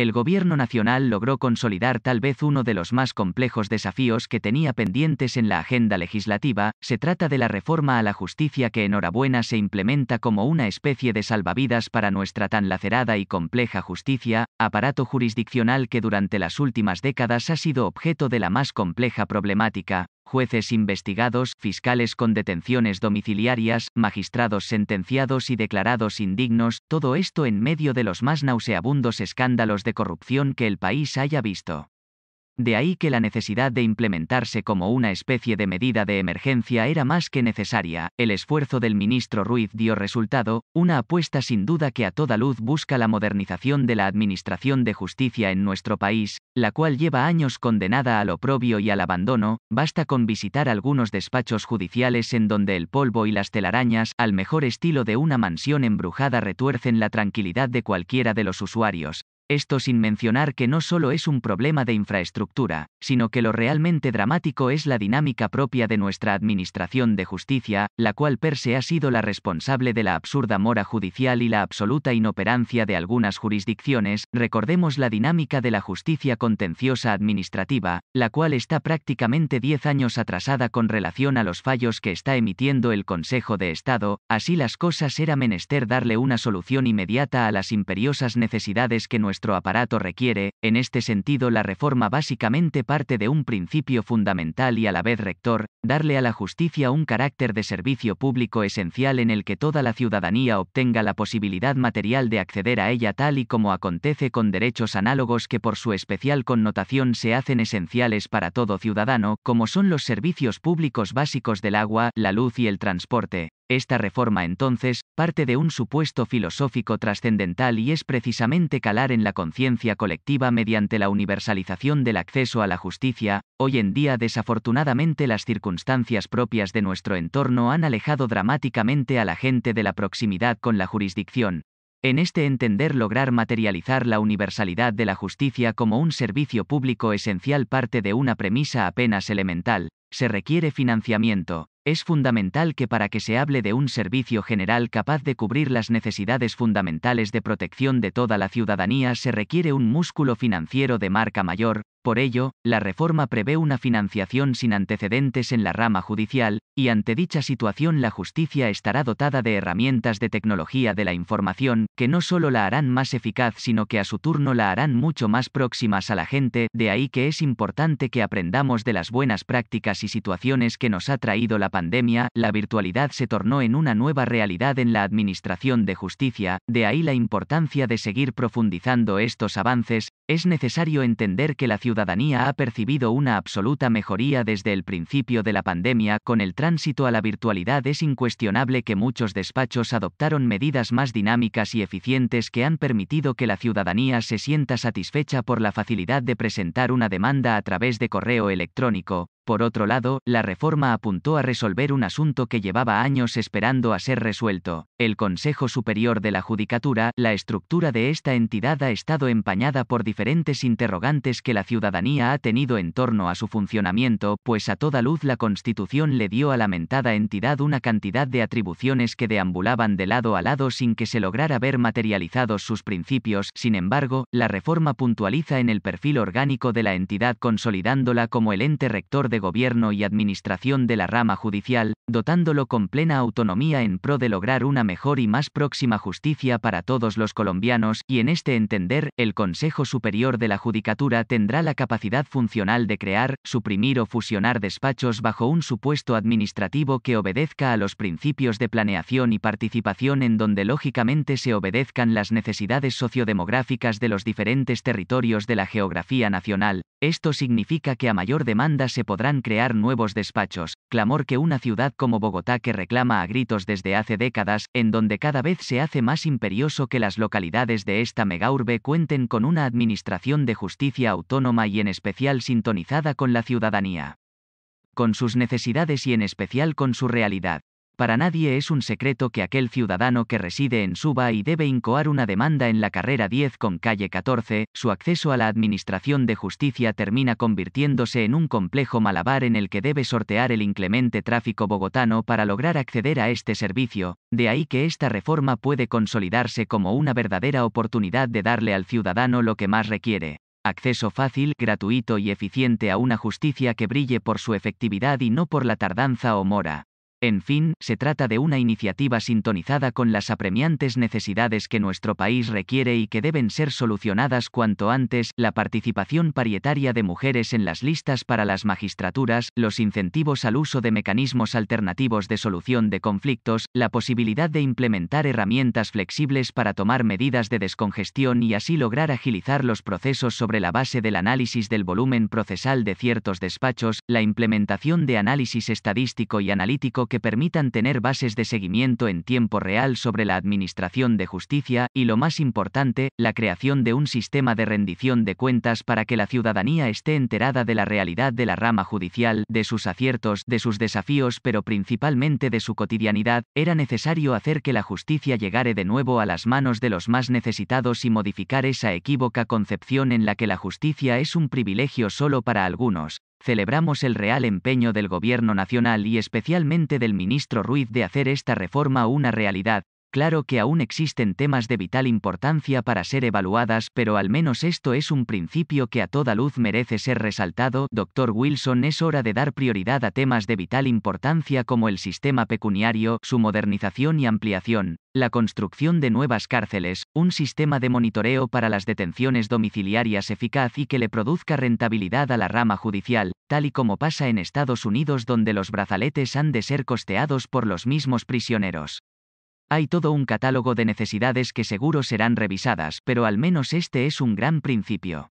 el gobierno nacional logró consolidar tal vez uno de los más complejos desafíos que tenía pendientes en la agenda legislativa, se trata de la reforma a la justicia que enhorabuena se implementa como una especie de salvavidas para nuestra tan lacerada y compleja justicia, aparato jurisdiccional que durante las últimas décadas ha sido objeto de la más compleja problemática, jueces investigados, fiscales con detenciones domiciliarias, magistrados sentenciados y declarados indignos, todo esto en medio de los más nauseabundos escándalos de corrupción que el país haya visto. De ahí que la necesidad de implementarse como una especie de medida de emergencia era más que necesaria, el esfuerzo del ministro Ruiz dio resultado, una apuesta sin duda que a toda luz busca la modernización de la administración de justicia en nuestro país, la cual lleva años condenada al oprobio y al abandono, basta con visitar algunos despachos judiciales en donde el polvo y las telarañas, al mejor estilo de una mansión embrujada, retuercen la tranquilidad de cualquiera de los usuarios, esto sin mencionar que no solo es un problema de infraestructura, sino que lo realmente dramático es la dinámica propia de nuestra Administración de Justicia, la cual per se ha sido la responsable de la absurda mora judicial y la absoluta inoperancia de algunas jurisdicciones, recordemos la dinámica de la justicia contenciosa administrativa, la cual está prácticamente 10 años atrasada con relación a los fallos que está emitiendo el Consejo de Estado, así las cosas era menester darle una solución inmediata a las imperiosas necesidades que nuestra nuestro aparato requiere, en este sentido la reforma básicamente parte de un principio fundamental y a la vez rector, darle a la justicia un carácter de servicio público esencial en el que toda la ciudadanía obtenga la posibilidad material de acceder a ella tal y como acontece con derechos análogos que por su especial connotación se hacen esenciales para todo ciudadano, como son los servicios públicos básicos del agua, la luz y el transporte. Esta reforma entonces parte de un supuesto filosófico trascendental y es precisamente calar en la conciencia colectiva mediante la universalización del acceso a la justicia. Hoy en día desafortunadamente las circunstancias propias de nuestro entorno han alejado dramáticamente a la gente de la proximidad con la jurisdicción. En este entender lograr materializar la universalidad de la justicia como un servicio público esencial parte de una premisa apenas elemental, se requiere financiamiento es fundamental que para que se hable de un servicio general capaz de cubrir las necesidades fundamentales de protección de toda la ciudadanía se requiere un músculo financiero de marca mayor, por ello, la reforma prevé una financiación sin antecedentes en la rama judicial, y ante dicha situación la justicia estará dotada de herramientas de tecnología de la información, que no solo la harán más eficaz, sino que a su turno la harán mucho más próximas a la gente, de ahí que es importante que aprendamos de las buenas prácticas y situaciones que nos ha traído la pandemia, la virtualidad se tornó en una nueva realidad en la administración de justicia, de ahí la importancia de seguir profundizando estos avances, es necesario entender que la ciudadanía ha percibido una absoluta mejoría desde el principio de la pandemia. Con el tránsito a la virtualidad es incuestionable que muchos despachos adoptaron medidas más dinámicas y eficientes que han permitido que la ciudadanía se sienta satisfecha por la facilidad de presentar una demanda a través de correo electrónico, por otro lado, la reforma apuntó a resolver un asunto que llevaba años esperando a ser resuelto. El Consejo Superior de la Judicatura, la estructura de esta entidad ha estado empañada por diferentes interrogantes que la ciudadanía ha tenido en torno a su funcionamiento, pues a toda luz la Constitución le dio a la mentada entidad una cantidad de atribuciones que deambulaban de lado a lado sin que se lograra ver materializados sus principios, sin embargo, la reforma puntualiza en el perfil orgánico de la entidad consolidándola como el ente rector de gobierno y administración de la rama judicial, dotándolo con plena autonomía en pro de lograr una mejor y más próxima justicia para todos los colombianos, y en este entender, el Consejo Superior de la Judicatura tendrá la capacidad funcional de crear, suprimir o fusionar despachos bajo un supuesto administrativo que obedezca a los principios de planeación y participación en donde lógicamente se obedezcan las necesidades sociodemográficas de los diferentes territorios de la geografía nacional. Esto significa que a mayor demanda se crear nuevos despachos, clamor que una ciudad como Bogotá que reclama a gritos desde hace décadas, en donde cada vez se hace más imperioso que las localidades de esta megaurbe cuenten con una administración de justicia autónoma y en especial sintonizada con la ciudadanía. Con sus necesidades y en especial con su realidad. Para nadie es un secreto que aquel ciudadano que reside en Suba y debe incoar una demanda en la carrera 10 con calle 14, su acceso a la Administración de Justicia termina convirtiéndose en un complejo malabar en el que debe sortear el inclemente tráfico bogotano para lograr acceder a este servicio, de ahí que esta reforma puede consolidarse como una verdadera oportunidad de darle al ciudadano lo que más requiere. Acceso fácil, gratuito y eficiente a una justicia que brille por su efectividad y no por la tardanza o mora. En fin, se trata de una iniciativa sintonizada con las apremiantes necesidades que nuestro país requiere y que deben ser solucionadas cuanto antes, la participación parietaria de mujeres en las listas para las magistraturas, los incentivos al uso de mecanismos alternativos de solución de conflictos, la posibilidad de implementar herramientas flexibles para tomar medidas de descongestión y así lograr agilizar los procesos sobre la base del análisis del volumen procesal de ciertos despachos, la implementación de análisis estadístico y analítico que permitan tener bases de seguimiento en tiempo real sobre la administración de justicia y, lo más importante, la creación de un sistema de rendición de cuentas para que la ciudadanía esté enterada de la realidad de la rama judicial, de sus aciertos, de sus desafíos, pero principalmente de su cotidianidad, era necesario hacer que la justicia llegare de nuevo a las manos de los más necesitados y modificar esa equívoca concepción en la que la justicia es un privilegio solo para algunos, celebramos el real empeño del Gobierno Nacional y especialmente del ministro Ruiz de hacer esta reforma una realidad, Claro que aún existen temas de vital importancia para ser evaluadas, pero al menos esto es un principio que a toda luz merece ser resaltado. Doctor Wilson, es hora de dar prioridad a temas de vital importancia como el sistema pecuniario, su modernización y ampliación, la construcción de nuevas cárceles, un sistema de monitoreo para las detenciones domiciliarias eficaz y que le produzca rentabilidad a la rama judicial, tal y como pasa en Estados Unidos donde los brazaletes han de ser costeados por los mismos prisioneros. Hay todo un catálogo de necesidades que seguro serán revisadas, pero al menos este es un gran principio.